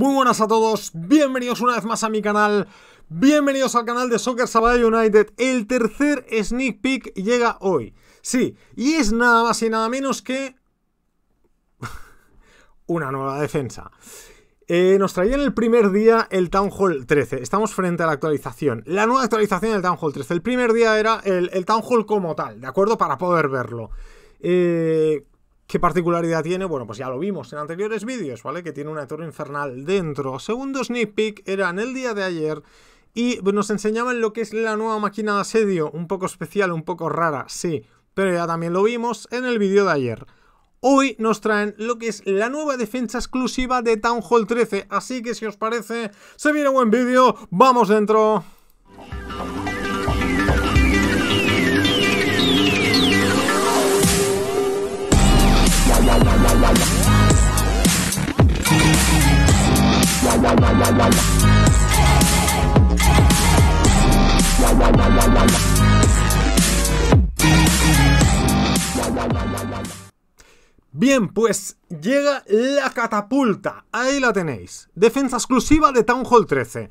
Muy buenas a todos, bienvenidos una vez más a mi canal, bienvenidos al canal de Soccer Sabadell United. El tercer sneak peek llega hoy. Sí, y es nada más y nada menos que una nueva defensa. Eh, nos traía en el primer día el Town Hall 13. Estamos frente a la actualización. La nueva actualización del Town Hall 13. El primer día era el, el Town Hall como tal, ¿de acuerdo? Para poder verlo. Eh, ¿Qué particularidad tiene? Bueno, pues ya lo vimos en anteriores vídeos, ¿vale? Que tiene una torre infernal dentro. Segundo sneak peek era en el día de ayer y nos enseñaban lo que es la nueva máquina de asedio, un poco especial, un poco rara, sí, pero ya también lo vimos en el vídeo de ayer. Hoy nos traen lo que es la nueva defensa exclusiva de Town Hall 13, así que si os parece, se viene buen vídeo, ¡vamos dentro! Bien, pues llega la catapulta. Ahí la tenéis. Defensa exclusiva de Town Hall 13.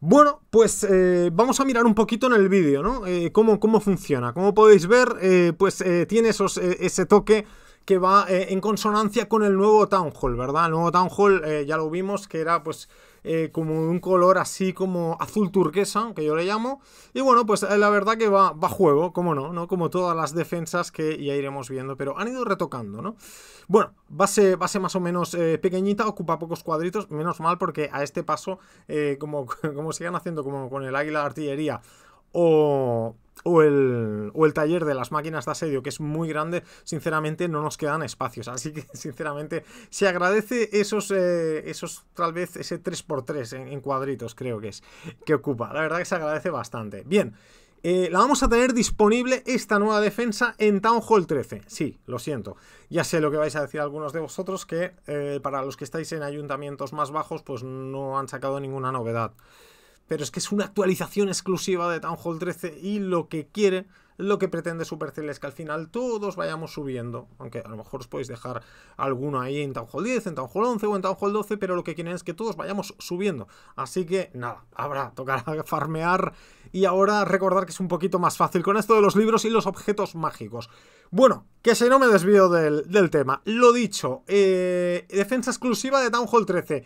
Bueno, pues eh, vamos a mirar un poquito en el vídeo, ¿no? Eh, cómo, funciona. Como podéis ver, eh, pues tiene ese toque que va eh, en consonancia con el nuevo Town Hall, ¿verdad? El nuevo Town Hall eh, ya lo vimos que era pues eh, como un color así como azul turquesa, aunque yo le llamo. Y bueno, pues la verdad que va, va juego, como no, ¿no? Como todas las defensas que ya iremos viendo, pero han ido retocando, ¿no? Bueno, base, base más o menos pequeñita, ocupa pocos cuadritos, menos mal porque a este paso, como, como sigan haciendo como con el águila de artillería o o el, taller de las máquinas de asedio, que es muy grande, sinceramente no nos quedan espacios. Así que, sinceramente, se agradece esos, eh, esos tal vez ese 3x3 en, cuadritos, creo que es, que ocupa. La verdad que se agradece bastante. Bien. Eh, la vamos a tener disponible esta nueva defensa en Town Hall 13. Sí, lo siento. Ya sé lo que vais a decir algunos de vosotros, que eh, para los que estáis en ayuntamientos más bajos, pues no han sacado ninguna novedad pero es que es una actualización exclusiva de Town Hall 13 y lo que quiere, lo que pretende Supercell es que al final todos vayamos subiendo, aunque a lo mejor os podéis dejar alguno ahí en Town Hall 10, en Town Hall 11 o en Town Hall 12, pero lo que quieren es que todos vayamos subiendo. Así que nada, habrá, tocará farmear y ahora recordar que es un poquito más fácil con esto de los libros y los objetos mágicos. Bueno, que si no me desvío del, tema, lo dicho, eh, defensa exclusiva de Town Hall 13.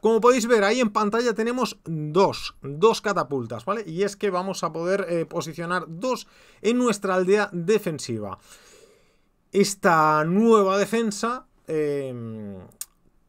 Como podéis ver ahí en pantalla tenemos dos, dos catapultas, ¿vale? Y es que vamos a poder eh, posicionar dos en nuestra aldea defensiva. Esta nueva defensa eh,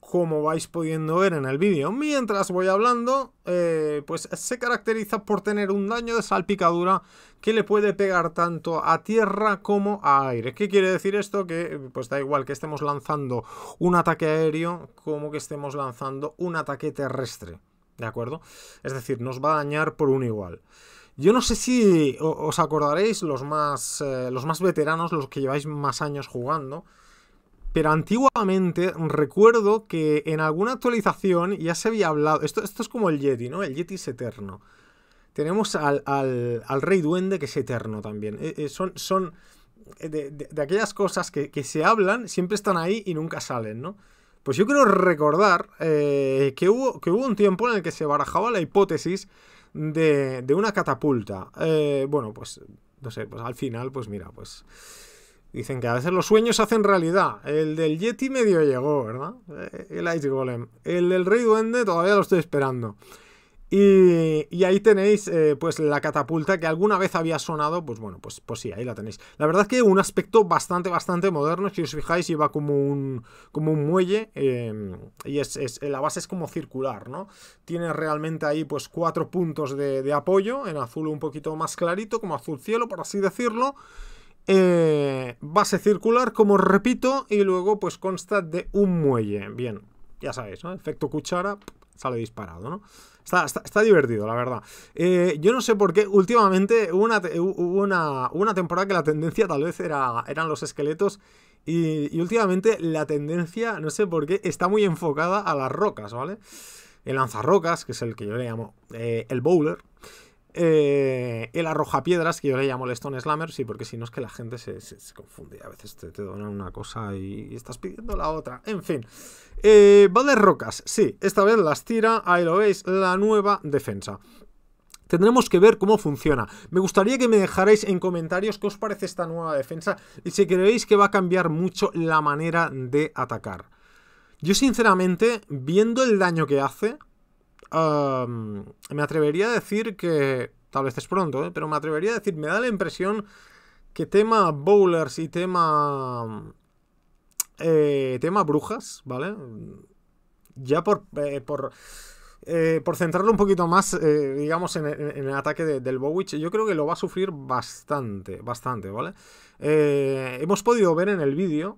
como vais pudiendo ver en el vídeo. Mientras voy hablando, eh, pues se caracteriza por tener un daño de salpicadura que le puede pegar tanto a tierra como a aire. ¿Qué quiere decir esto? Que pues da igual que estemos lanzando un ataque aéreo como que estemos lanzando un ataque terrestre. ¿De acuerdo? Es decir, nos va a dañar por un igual. Yo no sé si os acordaréis, los más, eh, los más veteranos, los que lleváis más años jugando, pero antiguamente recuerdo que en alguna actualización ya se había hablado. Esto, esto es como el Yeti, ¿no? El Yeti es eterno. Tenemos al, Rey Duende que es eterno también. Eh, eh, son son eh, de, aquellas cosas que, se hablan, siempre están ahí y nunca salen, ¿no? Pues yo quiero recordar que, hubo, que hubo un tiempo en el que se barajaba la hipótesis de, de una catapulta. bueno, pues no sé, pues al final, pues mira, pues Dicen que a veces los sueños hacen realidad. El del Yeti medio llegó, ¿verdad? Eh, el Ice Golem. El del Rey Duende todavía lo estoy esperando. Y, ahí tenéis eh, pues la catapulta que alguna vez había sonado, pues bueno, pues, pues sí, ahí la tenéis. La verdad es que un aspecto bastante, bastante moderno, si os fijáis lleva como un, como un muelle eh, y es, la base es como circular, ¿no? Tiene realmente ahí pues cuatro puntos de, de apoyo, en azul un poquito más clarito, como azul cielo, por así decirlo eh, base circular, como repito, y luego pues consta de un muelle. Bien, ya sabéis, ¿no? Efecto cuchara, sale disparado, ¿no? Está, divertido, la verdad. Eh, yo no sé por qué, últimamente hubo una, hubo una, una, temporada que la tendencia tal vez era, eran los esqueletos y, últimamente la tendencia, no sé por qué, está muy enfocada a las rocas, ¿vale? El lanzarrocas, que es el que yo le llamo eh, el bowler, eh, el arrojapiedras, que yo le llamo el Stone Slammer, sí, porque si no es que la gente se, confunde. A veces te, te donan una cosa y, estás pidiendo la otra. En fin. Eh, Rocas, sí, esta vez las tira, ahí lo veis, la nueva defensa. Tendremos que ver cómo funciona. Me gustaría que me dejarais en comentarios qué os parece esta nueva defensa y si creéis que va a cambiar mucho la manera de atacar. Yo sinceramente, viendo el daño que hace, me atrevería a decir que, tal vez es pronto, ¿eh? pero me atrevería a decir, me da la impresión que tema bowlers y tema... Eh, tema brujas, ¿vale? Ya por... Eh, por por centrarlo un poquito más, digamos, en, el ataque del Bowich, yo creo que lo va a sufrir bastante, bastante, ¿vale? hemos podido ver en el vídeo,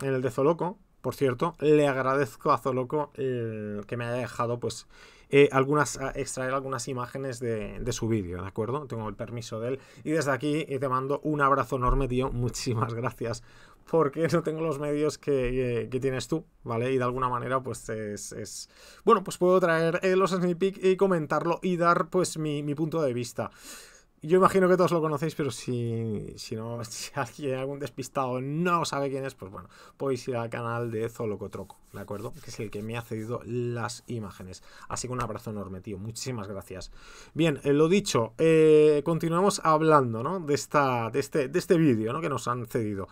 en el de Zoloco, por cierto, le agradezco a Zoloco eh, que me haya dejado pues eh, algunas, extraer algunas imágenes de, su vídeo, ¿de acuerdo? Tengo el permiso de él. Y desde aquí eh, te mando un abrazo enorme, tío. Muchísimas gracias porque no tengo los medios que, tienes tú, ¿vale? Y de alguna manera, pues es. Bueno, pues puedo traer los sneak y comentarlo y dar, pues, mi, mi punto de vista. Yo imagino que todos lo conocéis, pero si, no, si alguien, algún despistado no sabe quién es, pues bueno, podéis ir al canal de Zolocotroco, ¿de acuerdo? Que es el que me ha cedido las imágenes. Así que un abrazo enorme, tío. Muchísimas gracias. Bien, eh, lo dicho, eh, continuamos hablando, ¿no? De, esta, de este, este vídeo, Que nos han cedido.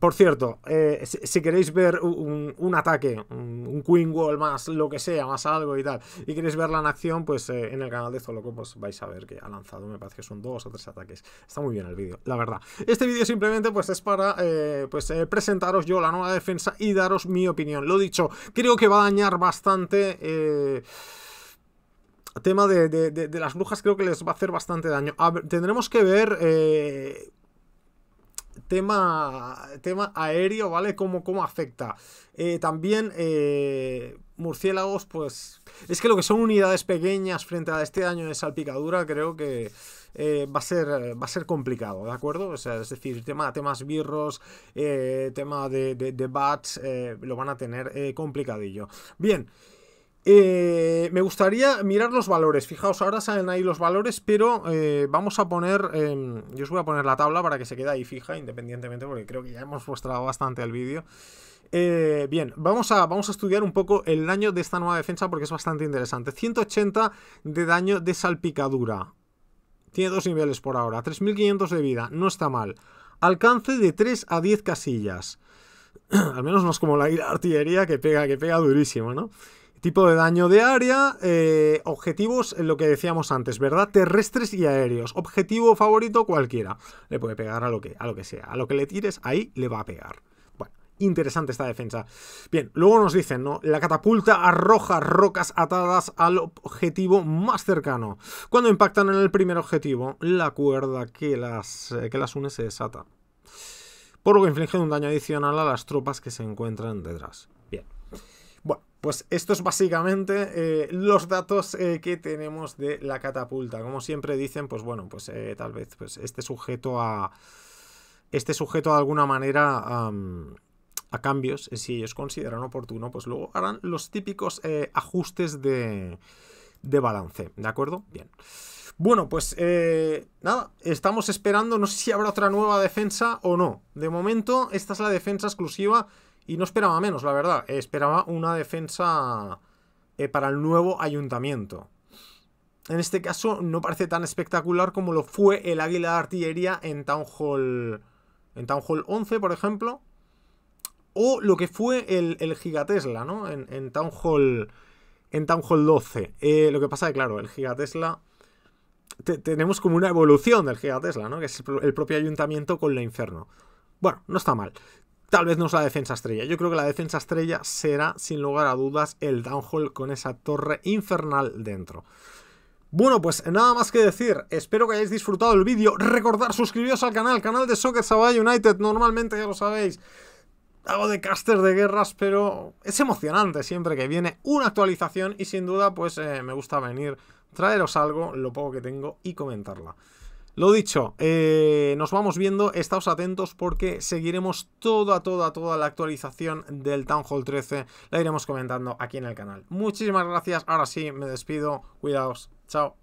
Por cierto, eh, si, queréis ver un, ataque, un, Queen Wall más lo que sea, más algo y tal, y queréis ver la acción, pues eh, en el canal de Zoloco pues vais a ver que ha lanzado, me parece que son dos o tres ataques. Está muy bien el vídeo, la verdad. Este vídeo simplemente pues es para eh, pues, presentaros yo la nueva defensa y daros mi opinión. Lo dicho, creo que va a dañar bastante tema de, las brujas creo que les va a hacer bastante daño. tendremos que ver tema, tema aéreo, ¿vale? ¿Cómo, cómo afecta? Eh, también eh, murciélagos, pues es que lo que son unidades pequeñas frente a este año de salpicadura, creo que eh, va, a ser, va a ser complicado, ¿de acuerdo? O sea, es decir, tema, temas birros, tema de, de bats, lo van a tener complicadillo. Bien. Eh, me gustaría mirar los valores. Fijaos, ahora salen ahí los valores, pero eh, vamos a poner... Em, yo os voy a poner la tabla para que se quede ahí fija, independientemente, porque creo que ya hemos mostrado bastante el vídeo. Eh, bien, vamos a, vamos a estudiar un poco el daño de esta nueva defensa porque es bastante interesante. 180 de daño de salpicadura. Tiene dos niveles por ahora. 3.500 de vida, no está mal. Alcance de 3 a 10 casillas. Al menos no es como la artillería que pega, que pega durísimo, ¿no? Tipo de daño de área, eh, objetivos, eh, lo que decíamos antes, ¿verdad? Terrestres y aéreos. Objetivo favorito cualquiera. Le puede pegar a lo que, a lo que sea. A lo que le tires, ahí le va a pegar. Bueno, interesante esta defensa. Bien, luego nos dicen, ¿no? La catapulta arroja rocas atadas al objetivo más cercano. Cuando impactan en el primer objetivo, la cuerda que las, eh, que las une se desata. Por lo que inflige un daño adicional a las tropas que se encuentran detrás. Pues esto es básicamente eh, los datos eh, que tenemos de la catapulta. Como siempre dicen, pues bueno, pues eh, tal vez pues este sujeto a... Este sujeto de alguna manera... a cambios, si ellos consideran oportuno, pues luego harán los típicos ajustes de, de balance, ¿de acuerdo? Bien. Bueno, pues nada, estamos esperando, no sé si habrá otra nueva defensa o no. De momento, esta es la defensa exclusiva y no esperaba menos, la verdad. Esperaba una defensa eh, para el nuevo ayuntamiento. En este caso no parece tan espectacular como lo fue el Águila de Artillería en Town Hall, en Town Hall 11, por ejemplo. O lo que fue el, el Gigatesla, ¿no? En, Town Hall, en Town Hall 12. Eh, lo que pasa es que, claro, el Gigatesla... tenemos como una evolución del Gigatesla, ¿no? Que es el, propio ayuntamiento con la Inferno. Bueno, no está mal tal vez no es la defensa estrella. Yo creo que la defensa estrella será, sin lugar a dudas, el downhole con esa torre infernal dentro. Bueno, pues nada más que decir, espero que hayáis disfrutado el vídeo, recordar suscribiros al canal, canal de Soccer Sabay United, normalmente ya lo sabéis, hago de caster de guerras, pero es emocionante siempre que viene una actualización y sin duda pues eh, me gusta venir, traeros algo, lo poco que tengo y comentarla. Lo dicho, eh, nos vamos viendo, estáos atentos porque seguiremos toda, toda, toda la actualización del Town Hall 13, la iremos comentando aquí en el canal. Muchísimas gracias, ahora sí, me despido, cuidaos, chao.